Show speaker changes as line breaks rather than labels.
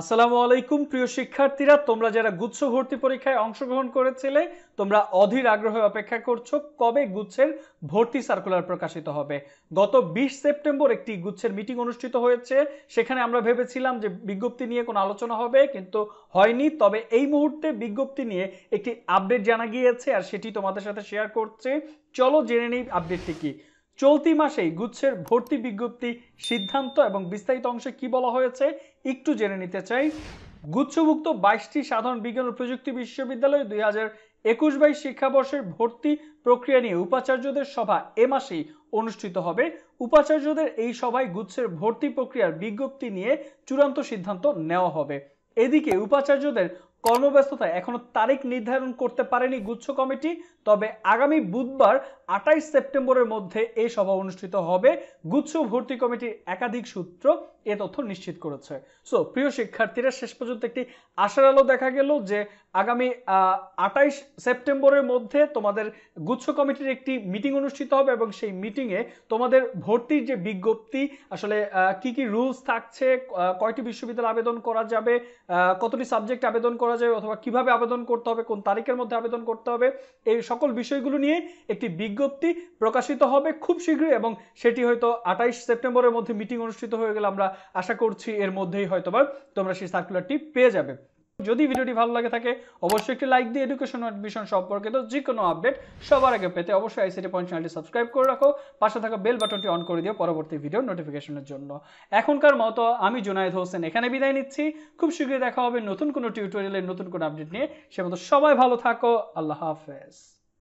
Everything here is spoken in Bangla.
আসসালামু আলাইকুম প্রিয় শিক্ষার্থীরা তোমরা যারা গুচ্ছ ভর্তি পরীক্ষায় অংশগ্রহণ করেছিলে তোমরা অধীর আগ্রহে অপেক্ষা করছো কবে গুচ্ছের ভর্তি সার্কুলার প্রকাশিত হবে গত ২০ সেপ্টেম্বর একটি গুচ্ছের মিটিং অনুষ্ঠিত হয়েছে সেখানে আমরা ভেবেছিলাম যে বিজ্ঞপ্তি নিয়ে কোনো আলোচনা হবে কিন্তু হয়নি তবে এই মুহূর্তে বিজ্ঞপ্তি নিয়ে একটি আপডেট জানা গিয়েছে আর সেটি তোমাদের সাথে শেয়ার করছে চলো জেনে নিই আপডেটটি কী চলতি মাসেই গুচ্ছের ভর্তি বিজ্ঞপ্তি সিদ্ধান্ত এবং বিস্তারিত অংশে কি বলা হয়েছে একটু জেনে নিতে চাই গুচ্ছভুক্ত বাইশটি সাধারণ বিজ্ঞান ও প্রযুক্তি বিশ্ববিদ্যালয় দুই হাজার একুশ বাইশ শিক্ষাবর্ষের ভর্তি প্রক্রিয়া নিয়ে উপাচার্যদের সভা এ মাসেই অনুষ্ঠিত হবে উপাচার্যদের এই সভায় গুচ্ছের ভর্তি প্রক্রিয়ার বিজ্ঞপ্তি নিয়ে চূড়ান্ত সিদ্ধান্ত নেওয়া হবে এদিকে উপাচার্যদের কর্মব্যস্ততায় এখনও তারিখ নির্ধারণ করতে পারেনি গুচ্ছ কমিটি তবে আগামী বুধবার আঠাইশ সেপ্টেম্বরের মধ্যে এই সভা অনুষ্ঠিত হবে গুচ্ছ ভর্তি কমিটির একাধিক সূত্র এ তথ্য নিশ্চিত করেছে সো প্রিয় শিক্ষার্থীরা শেষ পর্যন্ত একটি আশার আলো দেখা গেল যে আগামী আটাইশ সেপ্টেম্বরের মধ্যে তোমাদের গুচ্ছ কমিটির একটি মিটিং অনুষ্ঠিত হবে এবং সেই মিটিংয়ে তোমাদের ভর্তির যে বিজ্ঞপ্তি আসলে কি কি রুলস থাকছে কয়টি বিশ্ববিদ্যালয় আবেদন করা যাবে কতটি সাবজেক্ট আবেদন করা যাবে অথবা কিভাবে আবেদন করতে হবে কোন তারিখের মধ্যে আবেদন করতে হবে এই সকল বিষয়গুলো নিয়ে একটি বিজ্ঞপ্তি প্রকাশিত হবে খুব শীঘ্রই এবং সেটি হয়তো আটাইশ সেপ্টেম্বরের মধ্যে মিটিং অনুষ্ঠিত হয়ে গেলে আমরা আশা করছি এর মধ্যেই হয়তোবা তোমরা সেই সার্কুলারটি পেয়ে যাবে যদি ভিডিওটি ভালো লাগে থাকে অবশ্যই একটি লাইক দিয়ে এডুকেশন মিশন সম্পর্কিত যে কোনো আপডেট সবার আগে পেতে অবশ্যই আইসিটি পয়েন্ট চ্যানেলটি সাবস্ক্রাইব করে রাখো পাশে থাকা বেল বাটনটি অন করে দিও পরবর্তী ভিডিও নোটিফিকেশনের জন্য এখনকার মতো আমি জুনায়দ হোসেন এখানে বিদায় নিচ্ছি খুব শীঘ্রই দেখা হবে নতুন কোনো টিউটোরিয়ালে নতুন কোনো আপডেট নিয়ে সে মতো সবাই ভালো থাকো আল্লাহ হাফেজ